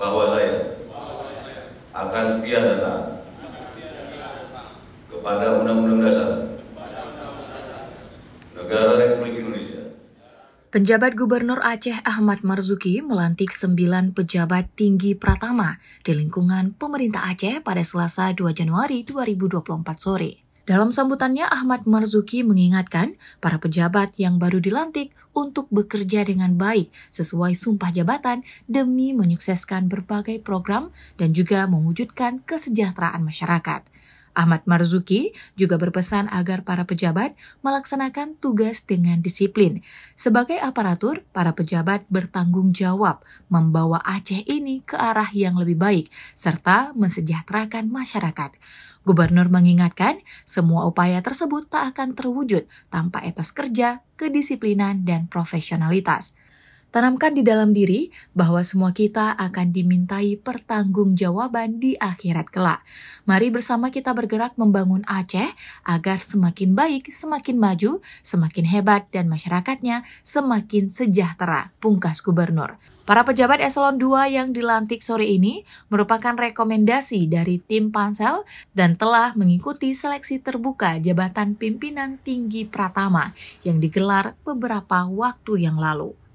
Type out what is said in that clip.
bahwa saya akan setia dan taat kepada Undang-Undang Dasar Negara Republik Indonesia. Penjabat Gubernur Aceh Ahmad Marzuki melantik sembilan pejabat tinggi Pratama di lingkungan pemerintah Aceh pada Selasa 2 Januari 2024 sore. Dalam sambutannya, Ahmad Marzuki mengingatkan para pejabat yang baru dilantik untuk bekerja dengan baik sesuai sumpah jabatan demi menyukseskan berbagai program dan juga mewujudkan kesejahteraan masyarakat. Ahmad Marzuki juga berpesan agar para pejabat melaksanakan tugas dengan disiplin. Sebagai aparatur, para pejabat bertanggung jawab membawa Aceh ini ke arah yang lebih baik serta mensejahterakan masyarakat. Gubernur mengingatkan, semua upaya tersebut tak akan terwujud tanpa etos kerja, kedisiplinan, dan profesionalitas. Tanamkan di dalam diri bahwa semua kita akan dimintai pertanggungjawaban di akhirat kelak. Mari bersama kita bergerak membangun Aceh agar semakin baik, semakin maju, semakin hebat, dan masyarakatnya semakin sejahtera, pungkas gubernur. Para pejabat eselon 2 yang dilantik sore ini merupakan rekomendasi dari tim Pansel dan telah mengikuti seleksi terbuka jabatan pimpinan tinggi Pratama yang digelar beberapa waktu yang lalu.